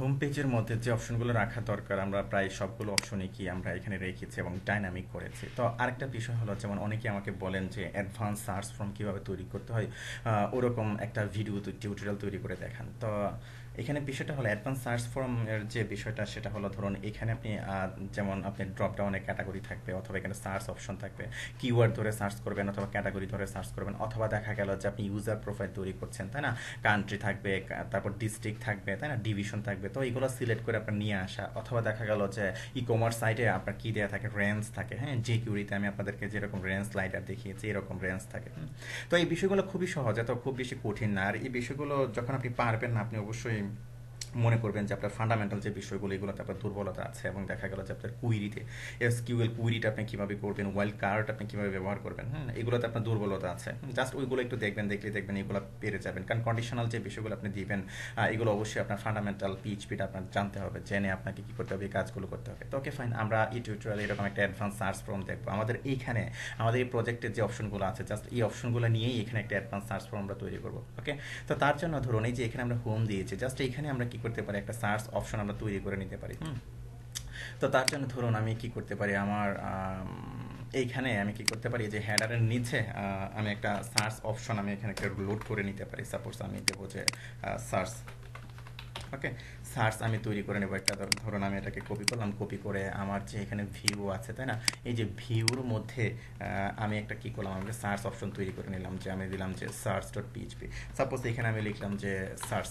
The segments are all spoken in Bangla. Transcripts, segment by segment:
হোম পেজের মধ্যে যে অপশনগুলো রাখা দরকার আমরা প্রায় সবগুলো অপশনে কি আমরা এখানে রেখেছি এবং ডাইনামিক করেছি তো আরেকটা বিষয় হলো যেমন অনেকে আমাকে বলেন যে অ্যাডভান্স সার্চ ফর্ম কীভাবে তৈরি করতে হয় ওরকম একটা ভিডিও টিউটোরিয়াল তৈরি করে দেখান তো এখানে বিষয়টা হলো অ্যাডভান্স সার্চ এর যে বিষয়টা সেটা হলো ধরুন এখানে আপনি যেমন আপনি ড্রপ ডাউনে ক্যাটাগরি থাকবে অথবা এখানে সার্চ অপশন থাকবে কিওয়ার্ড ধরে সার্চ করবেন অথবা ক্যাটাগরি ধরে সার্চ করবেন অথবা দেখা গেল যে আপনি ইউজার প্রোফাইল তৈরি করছেন তাই না কান্ট্রি থাকবে তারপর ডিস্ট্রিক্ট থাকবে তাই না ডিভিশন থাকবে তো এগুলো সিলেক্ট করে আপনার নিয়ে আসা অথবা দেখা গেল যে ই কমার্স সাইটে আপনার কী দেওয়া থাকে রেঞ্জ থাকে হ্যাঁ যে কিউরিতে আমি আপনাদেরকে যেরকম রেঞ্জ লাইটার দেখিয়েছি এরকম রেঞ্জ থাকে তো এই বিষয়গুলো খুবই সহজ এত খুব বেশি কঠিন না আর এই বিষয়গুলো যখন আপনি পারবেন না আপনি অবশ্যই মনে করবেন যে আপনার ফান্ডামেন্টাল যে বিষয়গুলো এগুলোতে আপনার দুর্বলতা আছে এবং দেখা গেল যে আপনার কুইরিতে এস কিউএল কুইরিটা আপনি কীভাবে করবেন ওয়াইল্ড কার্ড আপনি কীভাবে ব্যবহার করবেন হ্যাঁ এগুলোতে আপনার দুর্বলতা আছে জাস্ট ওইগুলো একটু দেখবেন দেখলে দেখবেন এগুলো পেরে যাবেন কারণ কন্ডিশনাল যে বিষয়গুলো আপনি দিবেন এগুলো অবশ্যই আপনার ফান্ডামেন্টাল পিএইচপিটা আপনার জানতে হবে জেনে আপনাকে কী করতে হবে এই কাজগুলো করতে হবে তো ওকে ফাইন আমরা এই টিউটোরিয়ালে এরকম একটা অ্যাডভান্স সার্চ ফর্ম দেখবো আমাদের এইখানে আমাদের এই প্রজেক্টের যে অপশনগুলো আছে জাস্ট এই অপশনগুলো নিয়েই এখানে একটা অ্যাডভান্স সার্চ ফর্ম আমরা তৈরি করবো ওকে তো তার জন্য ধরুন এই যে এখানে আমরা হোম দিয়েছি জাস্ট এখানে আমরা কি করতে পারি একটা সার্চ অপশন আমরা তৈরি করে নিতে পারি তো তার জন্য ধরুন আমি কি করতে পারি আমার এইখানে আমি কি করতে পারি যে হ্যাডারের নিচে আমি একটা সার্চ অপশন আমি এখানে একটা লোড করে নিতে পারি সাপোজ আমি দেবো যে সার্চ ওকে সার্চ আমি তৈরি করে নেবো একটা ধরুন আমি এটাকে কপি করলাম কপি করে আমার যে এখানে ভিউ আছে তাই না এই যে ভিউর মধ্যে আমি একটা কী করলাম আমি সার্চ অপশন তৈরি করে নিলাম যে আমি দিলাম যে সার্চ ডট পিএইচপি সাপোজ এখানে আমি লিখলাম যে সার্চ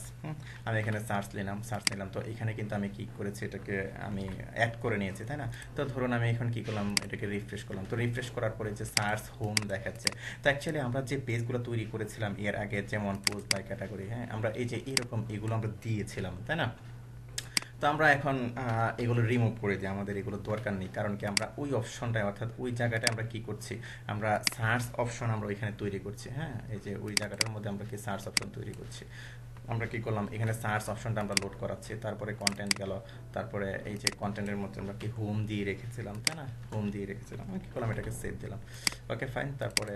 আমি এখানে সার্চ নিলাম সার্চ নিলাম তো এখানে কিন্তু আমি কী করেছি এটাকে আমি অ্যাড করে নিয়েছি তাই না তো ধরুন আমি এখন কী করলাম এটাকে রিফ্রেশ করলাম তো রিফ্রেশ করার পরে যে সার্চ হোম দেখাচ্ছে তো অ্যাকচুয়ালি আমরা যে পেজগুলো তৈরি করেছিলাম এর আগে যেমন পোস্ট বাই ক্যাটাগরি হ্যাঁ আমরা এই যে এরকম এগুলো আমরা দিয়েছিলাম তাই না তো আমরা এখন এগুলো রিমুভ করে দিই আমাদের এগুলো দরকার নেই কারণ কি আমরা ওই অপশনটায় অর্থাৎ ওই জায়গাটায় আমরা কি করছি আমরা সার্চ অপশন আমরা ওইখানে তৈরি করছি হ্যাঁ এই যে ওই জায়গাটার মধ্যে আমরা কি সার্চ অপশন তৈরি করছি আমরা কি করলাম এখানে সার্চ অপশনটা আমরা লোড করাচ্ছি তারপরে কন্টেন্ট গেল তারপরে এই যে কন্টেন্টের মধ্যে আমরা কি হোম দিয়ে রেখেছিলাম তাই না হোম দিয়ে রেখেছিলাম আমি কী করলাম এটাকে সেভ দিলাম ওকে ফাইন তারপরে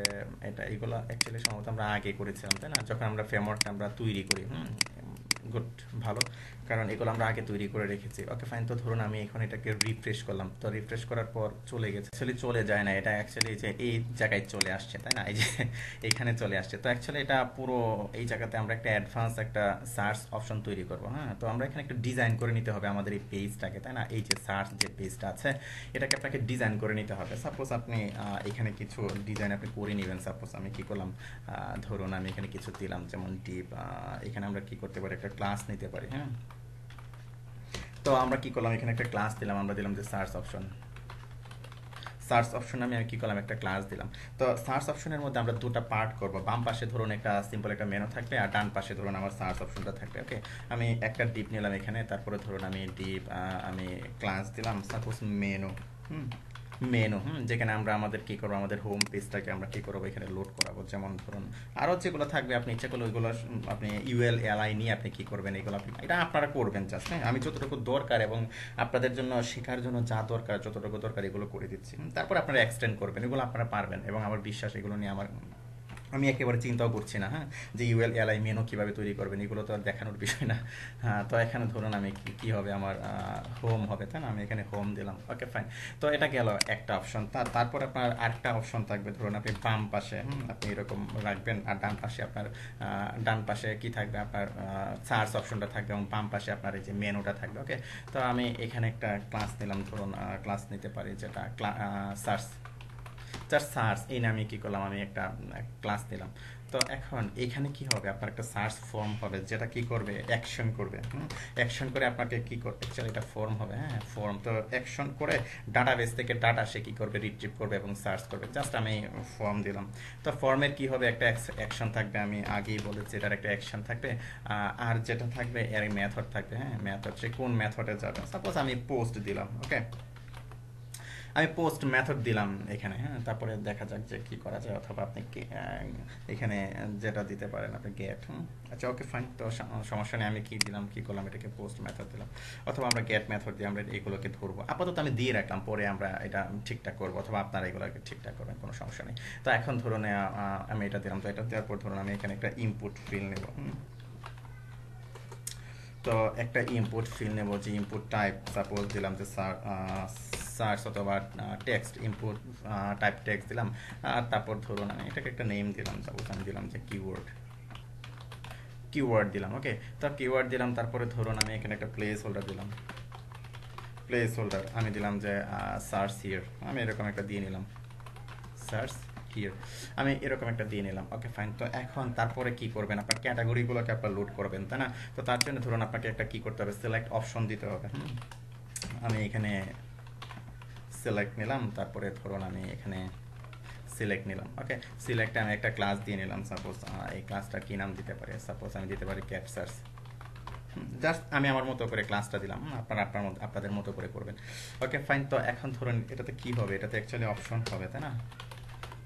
এটা এইগুলো অ্যাকচুয়ালি সম্ভবত আমরা আগে করেছিলাম তাই না যখন আমরা ফ্রেমওয়ার্কটা আমরা তৈরি করি হুম গুড ভালো কারণ এগুলো আমরা আগে তৈরি করে রেখেছি ওকে ফাইন তো ধরুন আমি এখন এটাকে রিফ্রেশ করলাম তো রিফ্রেশ করার পর চলে গেছে অ্যাকচুয়ালি চলে যায় না এটা অ্যাকচুয়ালি যে এই জায়গায় চলে আসছে তাই না এই যে এখানে চলে আসছে তো অ্যাকচুয়ালি এটা পুরো এই জায়গাতে আমরা একটা অ্যাডভান্স একটা সার্চ অপশন তৈরি করব হ্যাঁ তো আমরা এখানে একটা ডিজাইন করে নিতে হবে আমাদের এই পেজটাকে তাই না এই যে সার্চ যে পেজটা আছে এটাকে আপনাকে ডিজাইন করে নিতে হবে সাপোজ আপনি এখানে কিছু ডিজাইন আপনি করে নেবেন সাপোজ আমি কি করলাম ধরুন আমি এখানে কিছু দিলাম যেমন ডিপ এখানে আমরা কি করতে পারি একটা ক্লাস নিতে পারি হ্যাঁ তো আমরা কি করলাম এখানে একটা ক্লাস দিলাম আমরা দিলাম যে সার্চ অপশন সার্চ অপশন আমি কি করলাম একটা ক্লাস দিলাম তো সার্চ অপশনের মধ্যে আমরা দুটা পার্ট করব বাম পাশে ধরুন একটা সিম্পল একটা মেনু থাকবে আর ডান পাশে ধরুন আমার সার্চ অপশনটা থাকবে ওকে আমি একটা ডিপ নিলাম এখানে তারপরে ধরুন আমি ডিপ আমি ক্লাস দিলাম সাপোজ মেনু হুম মেনু হুম যেখানে আমরা আমাদের কী করবো আমাদের হোম পেজটাকে আমরা কী করবো এখানে লোড করাবো যেমন ধরুন আরও যেগুলো থাকবে আপনি ইচ্ছা করলে ওইগুলো আপনি ইউএল এলআই নিয়ে আপনি কী করবেন এগুলো আপনি এটা আপনারা করবেন জাস্ট হ্যাঁ আমি যতটুকু দরকার এবং আপনাদের জন্য শেখার জন্য যা দরকার যতটুকু দরকার এগুলো করে দিচ্ছি তারপর আপনারা এক্সটেন্ড করবেন এগুলো আপনারা পারবেন এবং আমার বিশ্বাস এগুলো নিয়ে আমার আমি একেবারে চিন্তাও করছি না হ্যাঁ যে ইউএল এলআই মেনও কীভাবে তৈরি করবেন এগুলো তো আর দেখানোর বিষয় না হ্যাঁ তো এখানে ধরুন আমি কি হবে আমার হোম হবে তাই না আমি এখানে হোম দিলাম ওকে ফাইন তো এটা গেল একটা অপশন তারপর আপনার আরেকটা অপশন থাকবে ধরুন আপনি বাম পাশে আপনি এরকম রাখবেন আর ডান পাশে আপনার ডান পাশে কি থাকবে আপনার সার্চ অপশনটা থাকবে এবং বাম পাশে আপনার এই যে মেনুটা থাকবে ওকে তো আমি এখানে একটা ক্লাস নিলাম ধরুন ক্লাস নিতে পারি যেটা সার্চ জাস্ট সার্চ এই নামে কি করলাম আমি একটা ক্লাস দিলাম তো এখন এখানে কি হবে আপনার একটা সার্চ ফর্ম হবে যেটা কি করবে অ্যাকশন করবে অ্যাকশন করে আপনাকে কি করবে এটা ফর্ম হবে হ্যাঁ ফর্ম তো অ্যাকশন করে ডাটাবেস থেকে ডাটা সে কি করবে রিট্রিভ করবে এবং সার্চ করবে জাস্ট আমি ফর্ম দিলাম তো ফর্মের কি হবে একটা অ্যাকশন থাকবে আমি আগেই বলেছি এটার একটা অ্যাকশন থাকবে আর যেটা থাকবে এর মেথড থাকবে হ্যাঁ মেথড সে কোন মেথডে যাবে সাপোজ আমি পোস্ট দিলাম ওকে আমি পোস্ট মেথড দিলাম এখানে হ্যাঁ তারপরে দেখা যাক যে কি করা যায় অথবা আপনি এখানে যেটা দিতে পারেন আপনি গেট আচ্ছা ওকে ফাইন তো সমস্যা নেই আমি কী দিলাম কী করলাম এটাকে পোস্ট মেথড দিলাম অথবা আমরা গেট মেথড দিয়ে আমরা এগুলোকে ধরবো আপাতত আমি দিয়ে রাখলাম পরে আমরা এটা ঠিকঠাক করবো অথবা আপনারা এগুলোকে ঠিকঠাক করবেন কোনো সমস্যা নেই তো এখন ধরুন আমি এটা দিলাম তো এটা দেওয়ার পর ধরুন আমি এখানে একটা ইনপুট ফিল নেব তো একটা ইনপুট ফিল নেব যে ইনপুট টাইপ সাপোজ দিলাম যে সার্চ অথবা টেক্সট ইনপুট টাইপ টেক্সট দিলাম আর তারপর ধরুন আমি এটাকে একটা নেম দিলাম সাপোজ আমি দিলাম যে কিওয়ার্ড কিওয়ার্ড দিলাম ওকে তো কিওয়ার্ড দিলাম তারপরে ধরুন আমি এখানে একটা প্লেস হোল্ডার দিলাম প্লেস হোল্ডার আমি দিলাম যে সার্চ হিয়ার আমি এরকম একটা দিয়ে নিলাম সার্চ হিয়ার আমি এরকম একটা দিয়ে নিলাম ওকে ফাইন তো এখন তারপরে কি করবেন আপনার ক্যাটাগরিগুলোকে আপনার লোড করবেন তাই না তো তার জন্য ধরুন আপনাকে একটা কি করতে হবে সিলেক্ট অপশন দিতে হবে আমি এখানে সিলেক্ট নিলাম তারপরে ধরুন আমি এখানে সিলেক্ট নিলাম ওকে সিলেক্টে আমি একটা ক্লাস দিয়ে নিলাম সাপোজ এই ক্লাসটা কী নাম দিতে পারে সাপোজ আমি দিতে পারি ক্যাপচার্স জাস্ট আমি আমার মতো করে ক্লাসটা দিলাম আপনারা আপনার মতো আপনাদের মতো করে করবেন ওকে ফাইন তো এখন ধরুন এটাতে কি হবে এটাতে অ্যাকচুয়ালি অপশন হবে তাই না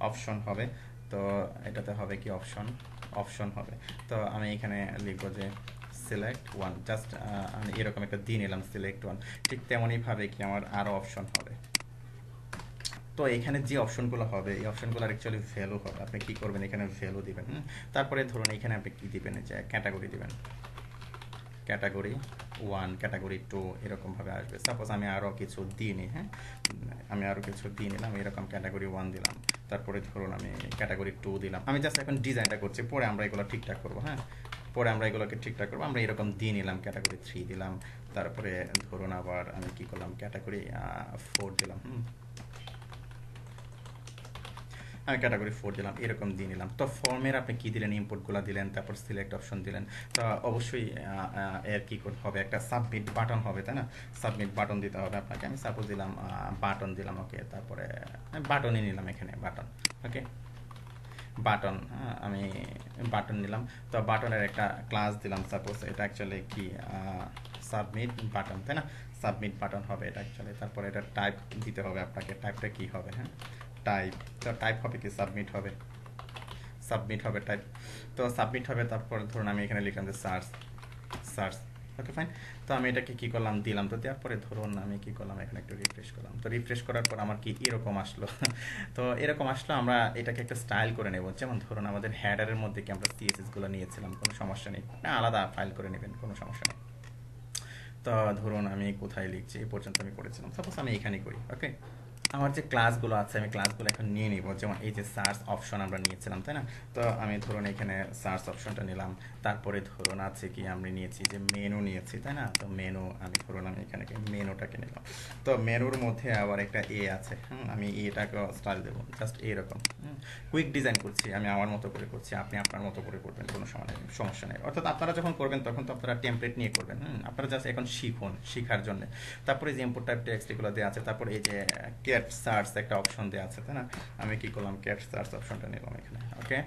অপশন হবে তো এটাতে হবে কি অপশন অপশন হবে তো আমি এখানে লিখবো যে সিলেক্ট ওয়ান জাস্ট আমি এরকম একটা দিয়ে নিলাম সিলেক্ট ওয়ান ঠিক তেমনইভাবে কি আমার আরও অপশন হবে তো এখানে যে অপশনগুলো হবে এই অপশনগুলো অ্যাকচুয়ালি ভ্যালু হবে আপনি কি করবেন এখানে ভ্যালু দিবেন তারপরে ধরুন এখানে আপনি কি দিবেন যে ক্যাটাগরি দিবেন ক্যাটাগরি ওয়ান ক্যাটাগরি টু এরকমভাবে আসবে সাপোজ আমি আরও কিছু দিই হ্যাঁ আমি আরও কিছু দিয়ে নিলাম এরকম ক্যাটাগরি ওয়ান দিলাম তারপরে ধরুন আমি ক্যাটাগরি টু দিলাম আমি জাস্ট এখন ডিজাইনটা করছি পরে আমরা এগুলো ঠিকঠাক করবো হ্যাঁ পরে আমরা এগুলোকে ঠিকঠাক করবো আমরা এরকম দিয়ে নিলাম ক্যাটাগরি থ্রি দিলাম তারপরে ধরুন আবার আমি কী করলাম ক্যাটাগরি ফোর দিলাম হুম আমি ক্যাটাগরি ফোর দিলাম এরকম দিয়ে নিলাম তো ফর্মের আপনি কী দিলেন ইম্পোর্টগুলো দিলেন তারপর সিলেক্ট অপশন দিলেন তো অবশ্যই এর কী করতে হবে একটা সাবমিট বাটন হবে তাই না সাবমিট বাটন দিতে হবে আপনাকে আমি সাপোজ দিলাম বাটন দিলাম ওকে তারপরে বাটনই নিলাম এখানে বাটন ওকে বাটন আমি বাটন নিলাম তো বাটনের একটা ক্লাস দিলাম সাপোজ এটা অ্যাকচুয়ালি কি সাবমিট বাটন তাই না সাবমিট বাটন হবে এটা অ্যাকচুয়ালি তারপরে এটা টাইপ দিতে হবে আপনাকে টাইপটা কি হবে হ্যাঁ টাইপ তো টাইপ হবে কি সাবমিট হবে সাবমিট হবে টাইপ তো সাবমিট হবে তারপর ধরুন আমি এখানে লিখলাম যে সার্চ সার্চ ওকে ফাইন তো আমি এটাকে কী করলাম দিলাম তো দেওয়ার পরে ধরুন আমি কী করলাম এখানে একটু রিফ্রেশ করলাম তো রিফ্রেশ করার পর আমার কি এরকম আসলো তো এরকম আসলো আমরা এটাকে একটা স্টাইল করে নেব যেমন ধরুন আমাদের হ্যাডারের মধ্যে কি আমরা সিএসএসগুলো নিয়েছিলাম কোনো সমস্যা নেই না আলাদা ফাইল করে নেবেন কোনো সমস্যা নেই তো ধরুন আমি কোথায় লিখছি এই পর্যন্ত আমি করেছিলাম সাপোজ আমি এখানে করি ওকে আমার যে ক্লাসগুলো আছে আমি ক্লাসগুলো এখন নিয়ে নিব যেমন এই যে সার্চ অপশন আমরা নিয়েছিলাম তাই না তো আমি ধরুন এখানে সার্চ অপশনটা নিলাম তারপরে ধরুন আছে কি আমি নিয়েছি যে মেনু নিয়েছি তাই না তো মেনু আমি ধরুন আমি এখানে মেনুটাকে নিলাম তো মেনুর মধ্যে আবার একটা এ আছে হুম আমি এটাকে স্টাইল দেবো জাস্ট এরকম কুইক ডিজাইন করছি আমি আমার মতো করে করছি আপনি আপনার মতো করে করবেন কোনো সমস্যা নেই অর্থাৎ আপনারা যখন করবেন তখন তো আপনারা টেমপ্লেট নিয়ে করবেন হুম আপনারা জাস্ট এখন শিখুন শিখার জন্য তারপরে যে ইম্পোর্ট টাইপ টেক্সটগুলো দেওয়া আছে তারপরে এই যে কেয়ার ক্যাট সার্চ একটা অপশন দেওয়া আছে তাই না আমি কি করলাম ক্যাট সার্চ অপশনটা নিলাম এখানে ওকে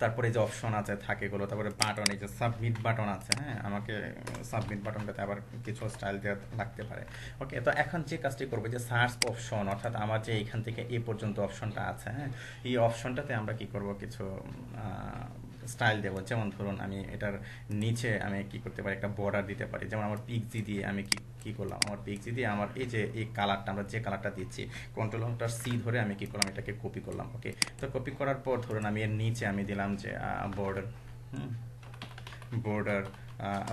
তারপরে যে অপশন আছে থাকে এগুলো তারপরে বাটন এই যে সাবমিট বাটন আছে হ্যাঁ আমাকে সাবমিট বাটনটাতে আবার কিছু স্টাইল দেওয়া লাগতে পারে ওকে তো এখন যে কাজটি করবো যে সার্চ অপশন অর্থাৎ আমার যে এখান থেকে এ পর্যন্ত অপশনটা আছে হ্যাঁ এই অপশনটাতে আমরা কি করব কিছু স্টাইল দেবো যেমন ধরুন আমি এটার নিচে আমি কি করতে পারি একটা বর্ডার দিতে পারি যেমন আমার পিকজি দিয়ে আমি কি কি করলাম আমার পিক্সি দিয়ে আমার এই যে এই কালারটা আমরা যে কালারটা দিচ্ছি কন্ট্রোল হলটার সি ধরে আমি কি করলাম এটাকে কপি করলাম ওকে তো কপি করার পর ধরুন আমি এর নিচে আমি দিলাম যে বর্ডার বর্ডার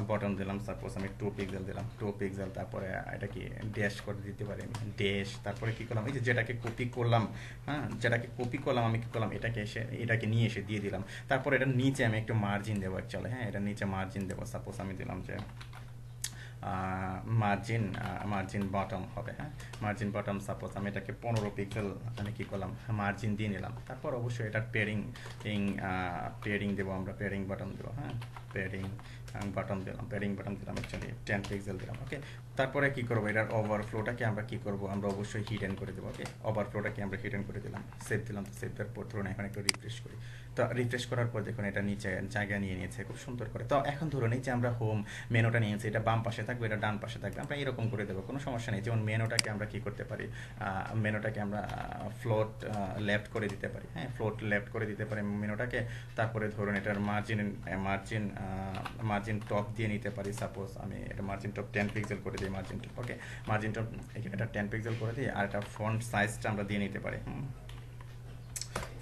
বটন দিলাম সাপোজ আমি টু পিক্সেল দিলাম টু পিক্সেল তারপরে এটা কি ড্যাশ করে দিতে পারি আমি ড্যাশ তারপরে কী করলাম এই যে যেটাকে কপি করলাম হ্যাঁ যেটাকে কপি করলাম আমি কী করলাম এটাকে এসে এটাকে নিয়ে এসে দিয়ে দিলাম তারপরে এটা নিচে আমি একটু মার্জিন দেবো অ্যাকচুয়ালি হ্যাঁ এটা নিচে মার্জিন দেবো সাপোজ আমি দিলাম যে মার্জিন মার্জিন বটম হবে হ্যাঁ মার্জিন বটম সাপোজ আমি এটাকে পনেরো পিক্সেল আমি কী করলাম মার্জিন দিয়ে নিলাম তারপর অবশ্যই এটার পেরিং ইং পেরিং দেবো আমরা পেরিং বটম দেবো হ্যাঁ পেরিং বটম দিলাম পেরিং বটম দিলাম অ্যাকচুয়ালি টেন পিক্সেল দিলাম ওকে তারপরে কী করবো এটার ওভারফ্লোটাকে আমরা কী করবো আমরা অবশ্যই হিট হিডেন করে দেবো ওকে ওভারফ্লোটাকে আমরা হিট হিডেন করে দিলাম সেভ দিলাম তো সেভ দেওয়ার পর ধরুন এখন একটু রিফ্রেশ করি তো রিফ্রেশ করার পর দেখুন এটা নিচে জায়গা নিয়ে নিয়েছে খুব সুন্দর করে তো এখন ধরুন এই যে আমরা হোম মেনুটা নিয়েছি এটা বাম পাশে থাকবে এটা ডান পাশে থাকবে আমরা এরকম করে দেবো কোনো সমস্যা নেই যেমন মেনুটাকে আমরা কি করতে পারি মেনুটাকে আমরা ফ্লোট লেফট করে দিতে পারি হ্যাঁ ফ্লোট লেফট করে দিতে পারি মেনুটাকে তারপরে ধরুন এটার মার্জিন মার্জিন মার্জিন টপ দিয়ে নিতে পারি সাপোজ আমি এটা মার্জিন টপ টেন পিক্সেল করে দিই margin top okay margin top এটা টেন পিক্সেল করে দিই আর এটা ফ্রন্ট সাইজটা আমরা দিয়ে নিতে পারি হুম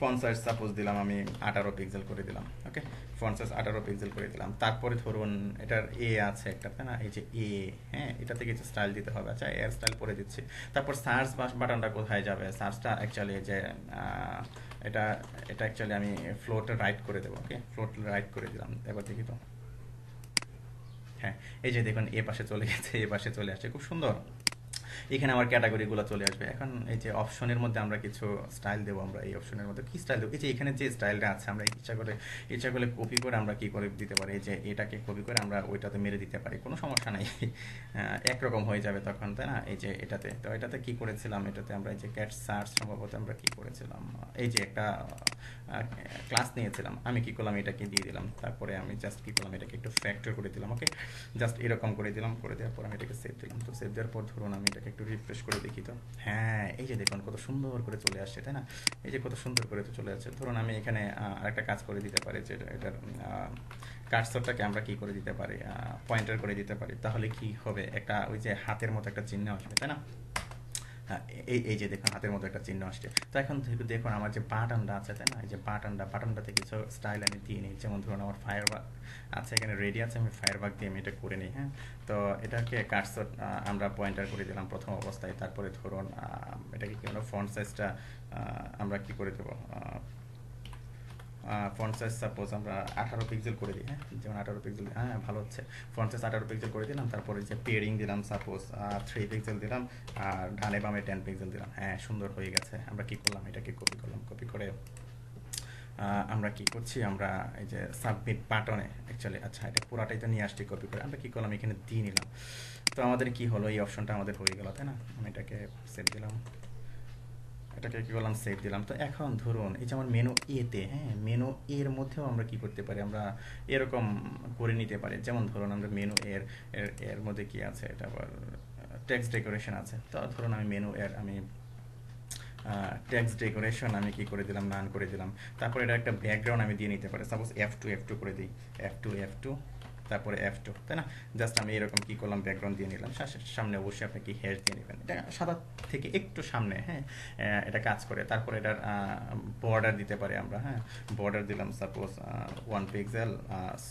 ফন্ট সাইজ সাপোজ দিলাম আমি আঠারো পিক্সেল করে দিলাম ওকে ফন্ট সাইজ আঠারো পিক্সেল করে দিলাম তারপরে ধরুন এটার এ আছে একটা তাই না এই যে এ হ্যাঁ এটাতে কিছু স্টাইল দিতে হবে আচ্ছা এয়ার স্টাইল করে দিচ্ছি তারপর সার্চ বাটনটা কোথায় যাবে সার্চটা অ্যাকচুয়ালি যে এটা এটা অ্যাকচুয়ালি আমি ফ্লোটে রাইট করে দেবো ওকে ফ্লোট রাইট করে দিলাম এবার দেখি তো হ্যাঁ এই যে দেখুন এ পাশে চলে গেছে এ পাশে চলে আসছে খুব সুন্দর এখানে আমার ক্যাটাগরিগুলো চলে আসবে এখন এই যে অপশনের মধ্যে আমরা কিছু স্টাইল দেবো আমরা এই অপশনের মধ্যে কী স্টাইল দেবো এই যে এখানে যে স্টাইলটা আছে আমরা ইচ্ছা করে ইচ্ছা করলে কপি করে আমরা কী করে দিতে পারি যে এটাকে কপি করে আমরা ওইটাতে মেরে দিতে পারি কোনো সমস্যা নাই একরকম হয়ে যাবে তখন তাই না এই যে এটাতে তো এটাতে কী করেছিলাম এটাতে আমরা এই যে ক্যাট সার্চ সম্ভবত আমরা কী করেছিলাম এই যে একটা ক্লাস নিয়েছিলাম আমি কী করলাম এটাকে দিয়ে দিলাম তারপরে আমি জাস্ট কী করলাম এটাকে একটু ফ্যাক্টর করে দিলাম ওকে জাস্ট এরকম করে দিলাম করে দেওয়ার পর আমি এটাকে সেভ দিলাম তো সেভ দেওয়ার পর ধরুন আমি এটাকে একটু রিফ্রেশ করে দেখি তো হ্যাঁ এই যে দেখুন কত সুন্দর করে চলে আসছে তাই না এই যে কত সুন্দর করে তো চলে আসছে ধরুন আমি এখানে আরেকটা কাজ করে দিতে পারি যে এটার কাটসরটাকে আমরা কি করে দিতে পারি পয়েন্টার করে দিতে পারি তাহলে কি হবে একটা ওই যে হাতের মতো একটা চিহ্ন আসবে তাই না হ্যাঁ, এই এই যে দেখুন হাতের মতো একটা চিহ্ন আসছে তো এখন দেখুন আমার যে বাটনটা আছে তাই না এই যে বাটনটা বাটনটাতে কিছু স্টাইল আমি দিয়ে নিই যেমন ধরুন আমার ফায়ার বাগ আছে এখানে রেডি আছে আমি ফায়ার বাগ দিয়ে আমি এটা করে নিই হ্যাঁ তো এটাকে কাটসট আমরা পয়েন্টার করে দিলাম প্রথম অবস্থায় তারপরে ধরুন এটাকে কি ফন্ট সাইজটা আমরা কি করে দেবো ফ্রন্ট সাইজ সাপোজ আমরা আঠারো পিক্সেল করে দিই হ্যাঁ যেমন আঠারো পিক্সেল হ্যাঁ ভালো হচ্ছে ফ্রন্ট সাইজ আঠারো পিক্সেল করে দিলাম তারপরে যে পেয়ারিং দিলাম সাপোজ থ্রি পিক্সেল দিলাম আর ডানে বামে টেন পিক্সেল দিলাম হ্যাঁ সুন্দর হয়ে গেছে আমরা কি করলাম এটাকে কপি করলাম কপি করে আমরা কি করছি আমরা এই যে সাবমিট বাটনে অ্যাকচুয়ালি আচ্ছা এটা পুরাটাই তো নিয়ে আসছি কপি করে আমরা কী করলাম এখানে দিয়ে নিলাম তো আমাদের কি হলো এই অপশনটা আমাদের হয়ে গেল তাই না আমি এটাকে সেট দিলাম এটাকে কি করলাম সেভ দিলাম তো এখন ধরুন এই যে আমার মেনু এতে হ্যাঁ মেনু এর মধ্যেও আমরা কি করতে পারি আমরা এরকম করে নিতে পারি যেমন ধরুন আমরা মেনু এর এর মধ্যে কি আছে এটা আবার ট্যাক্স ডেকোরেশন আছে তো ধরুন আমি মেনু এর আমি ট্যাক্স ডেকোরেশন আমি কি করে দিলাম নান করে দিলাম তারপর এটা একটা ব্যাকগ্রাউন্ড আমি দিয়ে নিতে পারি suppose F two F two করে দিই এফ টু এফ টু তারপরে এফ টু তাই না জাস্ট আমি এরকম কী করলাম ব্যাকগ্রাউন্ড দিয়ে নিলাম সামনে অবশ্যই আপনি কি হেয়ার দিয়ে নেবেন এটা সাদা থেকে একটু সামনে হ্যাঁ এটা কাজ করে তারপরে এটার বর্ডার দিতে পারি আমরা হ্যাঁ বর্ডার দিলাম সাপোজ ওয়ান পিক্সেল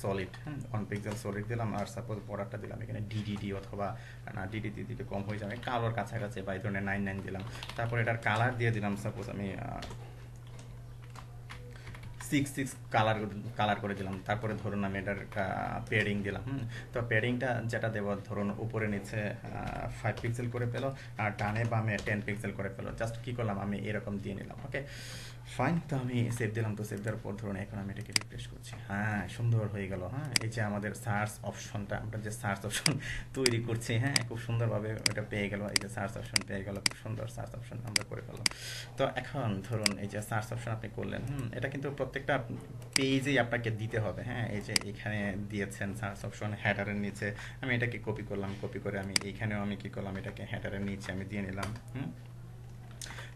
সলিড হ্যাঁ ওয়ান পিক্সেল সলিড দিলাম আর সাপোজ বর্ডারটা দিলাম এখানে ডিডিডি অথবা না ডিডিডি দিতে কম হয়ে যাবে কালোর কাছাকাছি বা এই ধরনের নাইন নাইন দিলাম তারপর এটার কালার দিয়ে দিলাম সাপোজ আমি সিক্স সিক্স কালার কালার করে দিলাম তারপরে ধরুন আমি এটার পেয়ারিং দিলাম তো পেয়ারিংটা যেটা দেবো ধরুন উপরে নিচে ফাইভ পিক্সেল করে পেলো আর টানে বামে টেন পিক্সেল করে পেলো জাস্ট কী করলাম আমি এরকম দিয়ে নিলাম ওকে ফাইন তো আমি সেভ দিলাম তো সেভ দেওয়ার পর ধরুন এখন আমি এটাকে রিফ্রেশ করছি হ্যাঁ সুন্দর হয়ে গেল হ্যাঁ এই যে আমাদের সার্চ অপশনটা আমরা যে সার্চ অপশন তৈরি করছি হ্যাঁ খুব সুন্দরভাবে ওটা পেয়ে গেল এই যে সার্চ অপশন পেয়ে গেল খুব সুন্দর সার্চ অপশন আমরা করে ফেললাম তো এখন ধরুন এই যে সার্চ অপশন আপনি করলেন হুম এটা কিন্তু প্রত্যেকটা পেজেই আপনাকে দিতে হবে হ্যাঁ এই যে এখানে দিয়েছেন সার্চ অপশন হ্যাটারের নিচে আমি এটাকে কপি করলাম কপি করে আমি এইখানেও আমি কী করলাম এটাকে হ্যাটারের নিচে আমি দিয়ে নিলাম হুম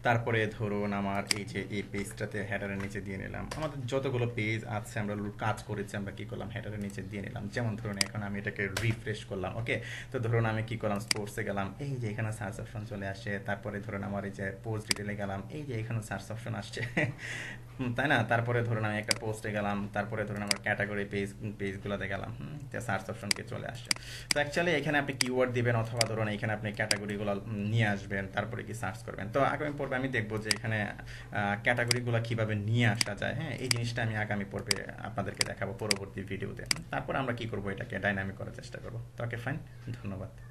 তারপরে ধরুন আমার এই যে এই পেজটাতে হেডারের নিচে দিয়ে নিলাম আমাদের যতগুলো পেজ আছে আমরা কাজ করেছি আমরা কী করলাম হেডারের নিচে দিয়ে নিলাম যেমন ধরুন এখন আমি এটাকে রিফ্রেশ করলাম ওকে তো ধরুন আমি কী করলাম স্পোর্টসে গেলাম এই যে এখানে সার্চ অপশন চলে আসে তারপরে ধরুন আমার এই যে পোস্ট ডিটেলে গেলাম এই যে এখানে সার্চ অপশন আসছে তাই না তারপরে ধরুন আমি একটা পোস্টে গেলাম তারপরে ধরুন আমার ক্যাটাগরি পেজ পেজগুলোতে গেলাম সার্চ অপশনকে চলে আসছে তো অ্যাকচুয়ালি এখানে আপনি কিওয়ার্ড দিবেন অথবা ধরুন এখানে আপনি ক্যাটাগরিগুলো নিয়ে আসবেন তারপরে কি সার্চ করবেন তো আগামী পর্বে আমি দেখব যে এখানে ক্যাটাগরিগুলো কিভাবে নিয়ে আসা যায় হ্যাঁ এই জিনিসটা আমি আগামী পর্বে আপনাদেরকে দেখাবো পরবর্তী ভিডিওতে তারপর আমরা কি করব এটাকে ডাইনামিক করার চেষ্টা করবো তো ওকে ফাইন ধন্যবাদ